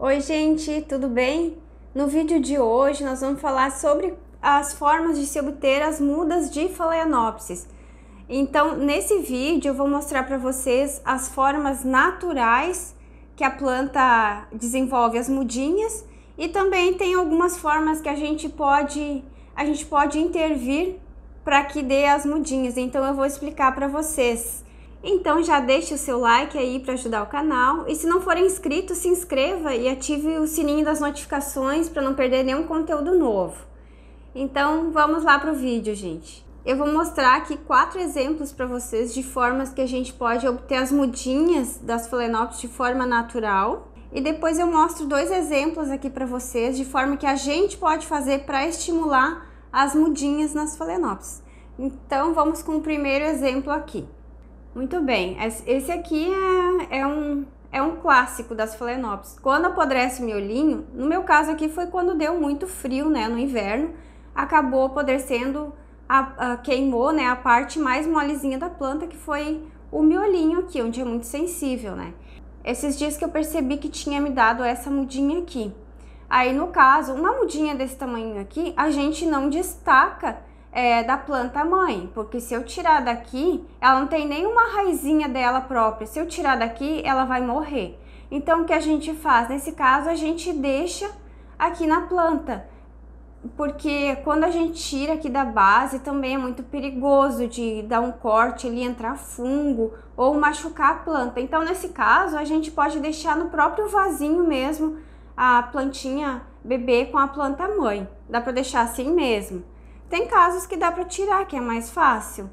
Oi, gente, tudo bem? No vídeo de hoje nós vamos falar sobre as formas de se obter as mudas de Phalaenopsis. Então, nesse vídeo eu vou mostrar para vocês as formas naturais que a planta desenvolve as mudinhas e também tem algumas formas que a gente pode a gente pode intervir para que dê as mudinhas. Então eu vou explicar para vocês. Então já deixe o seu like aí para ajudar o canal e se não for inscrito, se inscreva e ative o sininho das notificações para não perder nenhum conteúdo novo. Então vamos lá para o vídeo, gente. Eu vou mostrar aqui quatro exemplos para vocês de formas que a gente pode obter as mudinhas das Phalaenopsis de forma natural. E depois eu mostro dois exemplos aqui para vocês de forma que a gente pode fazer para estimular as mudinhas nas Phalaenopsis. Então vamos com o primeiro exemplo aqui. Muito bem. Esse aqui é, é, um, é um clássico das Phalaenopsis. Quando apodrece o miolinho, no meu caso aqui foi quando deu muito frio, né, no inverno, acabou apodrecendo, a, a, queimou, né, a parte mais molezinha da planta, que foi o miolinho aqui, onde é muito sensível, né. Esses dias que eu percebi que tinha me dado essa mudinha aqui. Aí, no caso, uma mudinha desse tamanho aqui, a gente não destaca é, da planta mãe, porque se eu tirar daqui, ela não tem nenhuma raizinha dela própria. Se eu tirar daqui, ela vai morrer. Então, o que a gente faz? Nesse caso, a gente deixa aqui na planta, porque quando a gente tira aqui da base, também é muito perigoso de dar um corte ali, entrar fungo ou machucar a planta. Então, nesse caso, a gente pode deixar no próprio vasinho mesmo a plantinha bebê com a planta mãe. Dá para deixar assim mesmo. Tem casos que dá para tirar, que é mais fácil.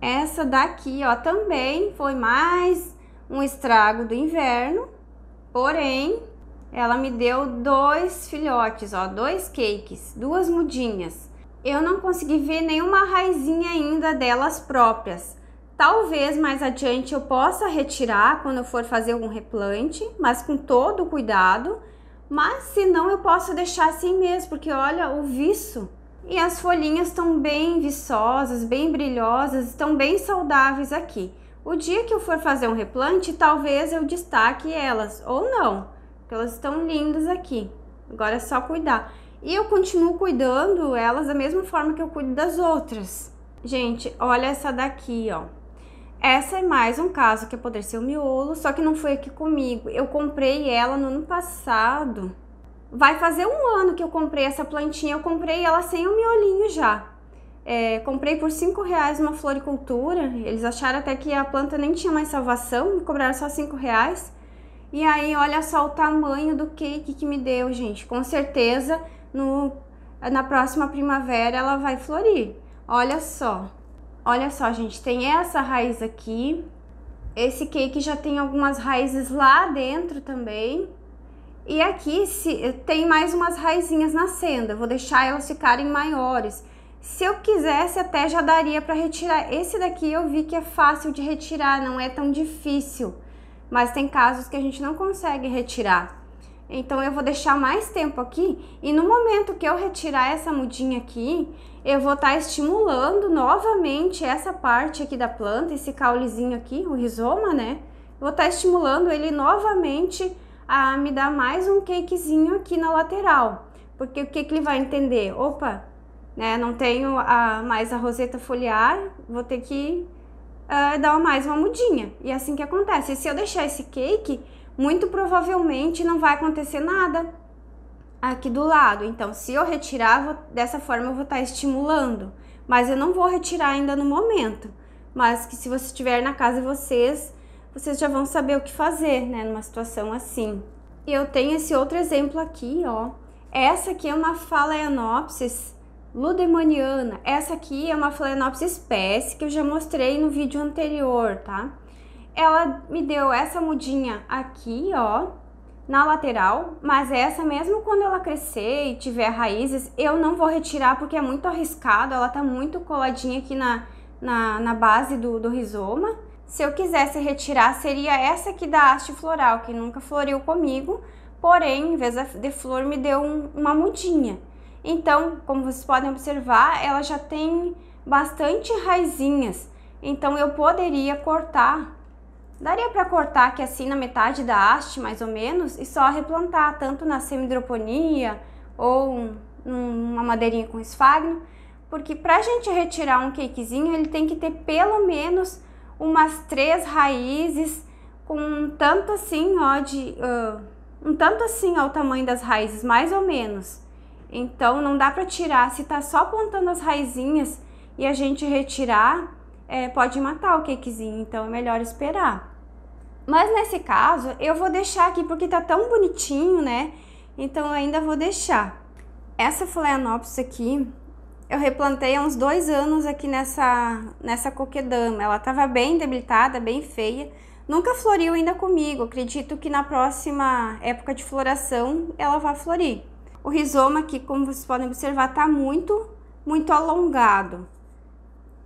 Essa daqui, ó, também foi mais um estrago do inverno, porém, ela me deu dois filhotes, ó, dois cakes, duas mudinhas. Eu não consegui ver nenhuma raizinha ainda delas próprias. Talvez mais adiante eu possa retirar quando eu for fazer algum replante, mas com todo cuidado. Mas se não, eu posso deixar assim mesmo, porque olha o viço e as folhinhas estão bem viçosas, bem brilhosas, estão bem saudáveis aqui. O dia que eu for fazer um replante, talvez eu destaque elas, ou não, porque elas estão lindas aqui. Agora é só cuidar. E eu continuo cuidando elas da mesma forma que eu cuido das outras. Gente, olha essa daqui, ó. Essa é mais um caso que apodreceu é o miolo, só que não foi aqui comigo. Eu comprei ela no ano passado. Vai fazer um ano que eu comprei essa plantinha, eu comprei ela sem o um miolinho já. É, comprei por 5 reais uma floricultura, eles acharam até que a planta nem tinha mais salvação, me cobraram só 5 reais. E aí, olha só o tamanho do cake que me deu, gente. Com certeza, no, na próxima primavera ela vai florir. Olha só. Olha só, gente, tem essa raiz aqui. Esse cake já tem algumas raízes lá dentro também. E aqui se, eh, tem mais umas raizinhas nascendo, vou deixar elas ficarem maiores. Se eu quisesse, até já daria para retirar. Esse daqui eu vi que é fácil de retirar, não é tão difícil. Mas tem casos que a gente não consegue retirar. Então eu vou deixar mais tempo aqui e no momento que eu retirar essa mudinha aqui, eu vou estar tá estimulando novamente essa parte aqui da planta, esse caulezinho aqui, o rizoma, né? Vou estar tá estimulando ele novamente a me dar mais um cakezinho aqui na lateral. Porque o que, que ele vai entender? Opa, né, não tenho a, mais a roseta foliar, vou ter que uh, dar mais uma mudinha. E é assim que acontece. E se eu deixar esse cake, muito provavelmente não vai acontecer nada aqui do lado. Então, se eu retirar, vou, dessa forma eu vou estar estimulando. Mas eu não vou retirar ainda no momento. Mas que se você estiver na casa de vocês, vocês já vão saber o que fazer, né, numa situação assim. E eu tenho esse outro exemplo aqui, ó. Essa aqui é uma Phalaenopsis ludemoniana. Essa aqui é uma Phalaenopsis espécie que eu já mostrei no vídeo anterior, tá? Ela me deu essa mudinha aqui, ó, na lateral, mas é essa mesmo quando ela crescer e tiver raízes, eu não vou retirar porque é muito arriscado, ela tá muito coladinha aqui na, na, na base do, do rizoma. Se eu quisesse retirar, seria essa aqui da haste floral, que nunca floriu comigo, porém, em vez de flor, me deu um, uma mudinha. Então, como vocês podem observar, ela já tem bastante raizinhas, então eu poderia cortar, daria para cortar aqui assim na metade da haste, mais ou menos, e só replantar, tanto na semidroponia ou numa madeirinha com esfagno, porque para a gente retirar um cakezinho, ele tem que ter pelo menos umas três raízes com um tanto assim, ó, de uh, um tanto assim ó, o tamanho das raízes, mais ou menos. Então não dá para tirar, se tá só apontando as raizinhas e a gente retirar, é, pode matar o cakezinho, então é melhor esperar. Mas nesse caso, eu vou deixar aqui porque tá tão bonitinho, né? Então ainda vou deixar. Essa phalaenopsis aqui, eu replantei há uns dois anos aqui nessa, nessa coquedama. Ela estava bem debilitada, bem feia. Nunca floriu ainda comigo. Acredito que na próxima época de floração ela vai florir. O rizoma aqui, como vocês podem observar, está muito, muito alongado.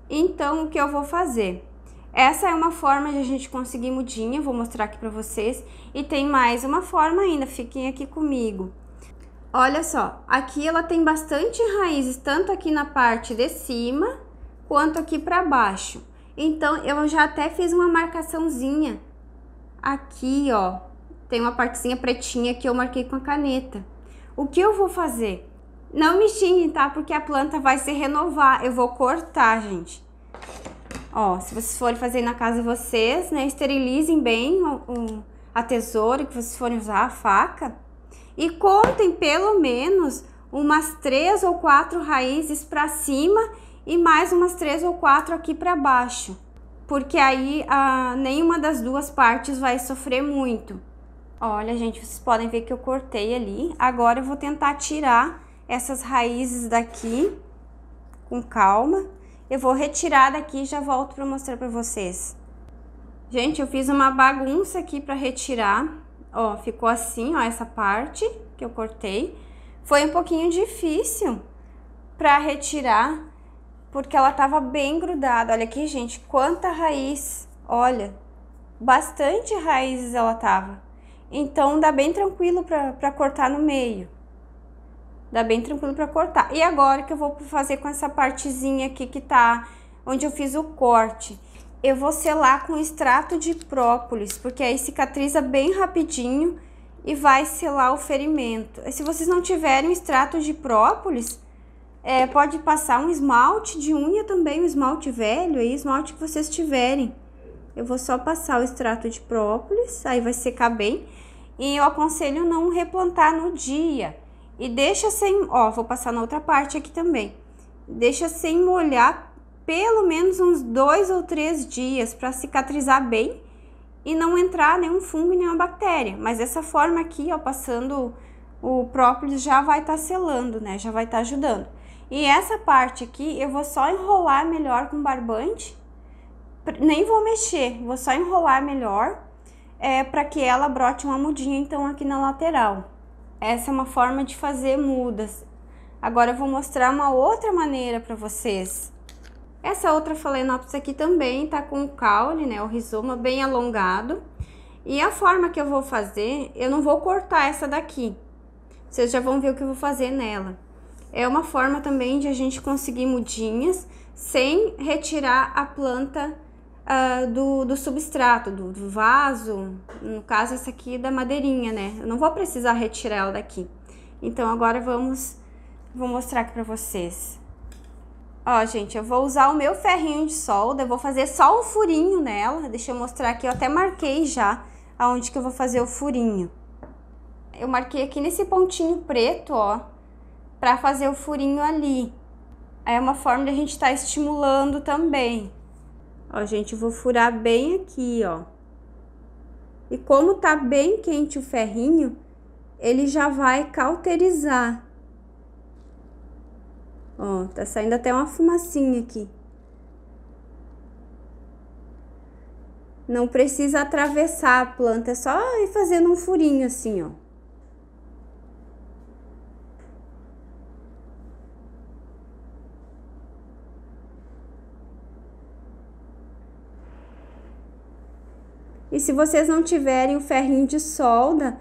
Então, o que eu vou fazer? Essa é uma forma de a gente conseguir mudinha, vou mostrar aqui para vocês. E tem mais uma forma ainda, fiquem aqui comigo. Olha só, aqui ela tem bastante raízes, tanto aqui na parte de cima, quanto aqui para baixo. Então, eu já até fiz uma marcaçãozinha aqui, ó. Tem uma partezinha pretinha que eu marquei com a caneta. O que eu vou fazer? Não me xingue, tá? Porque a planta vai se renovar. Eu vou cortar, gente. Ó, se vocês forem fazer na casa de vocês, né? Esterilizem bem o, o, a tesoura que vocês forem usar, a faca e contem pelo menos umas três ou quatro raízes para cima e mais umas três ou quatro aqui para baixo, porque aí ah, nenhuma das duas partes vai sofrer muito. Olha, gente, vocês podem ver que eu cortei ali. Agora eu vou tentar tirar essas raízes daqui com calma. Eu vou retirar daqui e já volto para mostrar para vocês. Gente, eu fiz uma bagunça aqui para retirar, Ó, ficou assim, ó, essa parte que eu cortei. Foi um pouquinho difícil para retirar, porque ela tava bem grudada. Olha aqui, gente, quanta raiz. Olha, bastante raízes ela tava. Então, dá bem tranquilo para cortar no meio. Dá bem tranquilo para cortar. E agora que eu vou fazer com essa partezinha aqui que tá onde eu fiz o corte eu vou selar com extrato de própolis, porque aí cicatriza bem rapidinho e vai selar o ferimento. E se vocês não tiverem extrato de própolis, é, pode passar um esmalte de unha também, um esmalte velho, aí esmalte que vocês tiverem. Eu vou só passar o extrato de própolis, aí vai secar bem. E eu aconselho não replantar no dia. E deixa sem, ó, vou passar na outra parte aqui também. Deixa sem molhar pelo menos uns dois ou três dias para cicatrizar bem e não entrar nenhum fungo e nenhuma bactéria. Mas essa forma aqui, ó, passando o própolis já vai estar tá selando, né? Já vai estar tá ajudando. E essa parte aqui eu vou só enrolar melhor com barbante, nem vou mexer, vou só enrolar melhor é, para que ela brote uma mudinha então aqui na lateral. Essa é uma forma de fazer mudas. Agora eu vou mostrar uma outra maneira para vocês. Essa outra Phalaenopsis aqui também tá com o caule, né, o rizoma bem alongado. E a forma que eu vou fazer, eu não vou cortar essa daqui. Vocês já vão ver o que eu vou fazer nela. É uma forma também de a gente conseguir mudinhas sem retirar a planta uh, do, do substrato, do, do vaso. No caso, essa aqui é da madeirinha, né? Eu não vou precisar retirar ela daqui. Então, agora vamos... Vou mostrar aqui pra vocês. Ó, gente, eu vou usar o meu ferrinho de solda, eu vou fazer só um furinho nela. Deixa eu mostrar aqui, eu até marquei já aonde que eu vou fazer o furinho. Eu marquei aqui nesse pontinho preto, ó, pra fazer o furinho ali. Aí é uma forma de a gente estar tá estimulando também. Ó, gente, eu vou furar bem aqui, ó. E como tá bem quente o ferrinho, ele já vai cauterizar. Ó, tá saindo até uma fumacinha aqui. Não precisa atravessar a planta, é só ir fazendo um furinho assim, ó. E se vocês não tiverem o ferrinho de solda,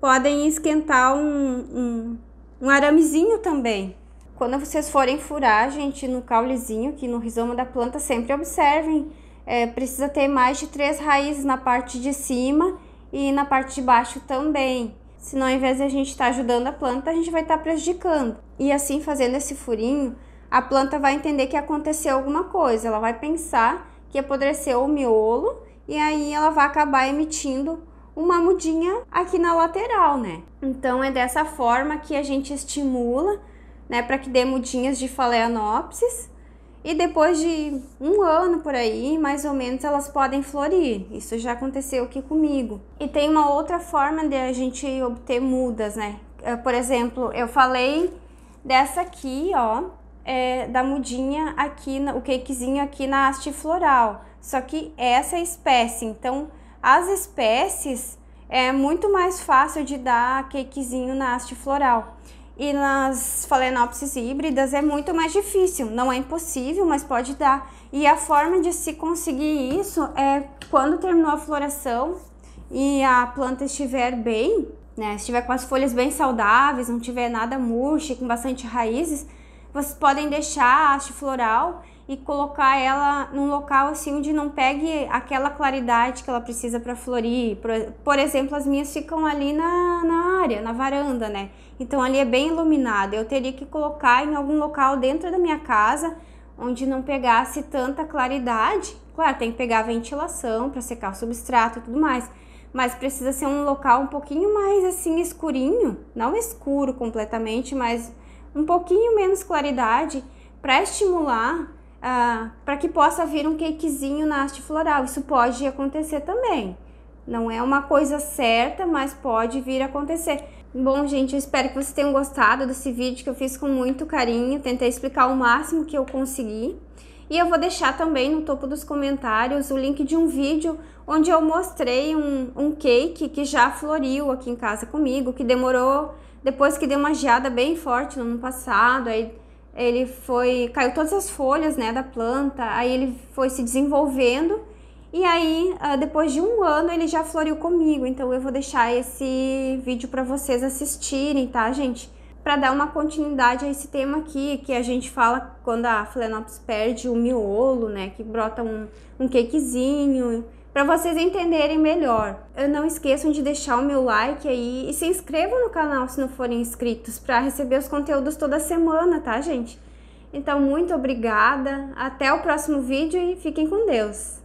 podem esquentar um, um, um aramezinho também. Quando vocês forem furar, gente, no caulezinho, que no rizoma da planta, sempre observem. É, precisa ter mais de três raízes na parte de cima e na parte de baixo também. Senão, ao invés de a gente estar tá ajudando a planta, a gente vai estar tá prejudicando. E assim, fazendo esse furinho, a planta vai entender que aconteceu alguma coisa. Ela vai pensar que apodreceu o miolo e aí ela vai acabar emitindo uma mudinha aqui na lateral, né? Então é dessa forma que a gente estimula né, para que dê mudinhas de phalaenopsis. E depois de um ano por aí, mais ou menos, elas podem florir. Isso já aconteceu aqui comigo. E tem uma outra forma de a gente obter mudas, né? Eh, por exemplo, eu falei dessa aqui, ó, é, da mudinha aqui, o cakezinho aqui na haste floral. Só que essa é a espécie, então as espécies é muito mais fácil de dar cakezinho na haste floral. E nas falenopsis híbridas é muito mais difícil, não é impossível, mas pode dar. E a forma de se conseguir isso é quando terminou a floração e a planta estiver bem, né? Estiver com as folhas bem saudáveis, não tiver nada murcha, com bastante raízes, vocês podem deixar a haste floral e colocar ela num local assim onde não pegue aquela claridade que ela precisa para florir. Por, por, exemplo, as minhas ficam ali na, na área, na varanda, né? Então ali é bem iluminado. Eu teria que colocar em algum local dentro da minha casa onde não pegasse tanta claridade. Claro, tem que pegar a ventilação para secar o substrato e tudo mais, mas precisa ser um local um pouquinho mais assim escurinho, não escuro completamente, mas um pouquinho menos claridade para estimular, ah, para que possa vir um cakezinho na haste floral. Isso pode acontecer também. Não é uma coisa certa, mas pode vir a acontecer. Bom, gente, eu espero que vocês tenham gostado desse vídeo que eu fiz com muito carinho, tentei explicar o máximo que eu consegui. E eu vou deixar também no topo dos comentários o link de um vídeo onde eu mostrei um, um cake que já floriu aqui em casa comigo, que demorou, depois que deu uma geada bem forte no ano passado, aí ele foi, caiu todas as folhas, né, da planta, aí ele foi se desenvolvendo e aí, ah, depois de um ano, ele já floriu comigo. Então, eu vou deixar esse vídeo para vocês assistirem, tá, gente? Para dar uma continuidade a esse tema aqui, que a gente fala quando a Phalaenopsis perde o miolo, né? Que brota um, um cakezinho para vocês entenderem melhor. não esqueçam de deixar o meu like aí e se inscrevam no canal se não forem inscritos para receber os conteúdos toda semana, tá, gente? Então, muito obrigada, até o próximo vídeo e fiquem com Deus!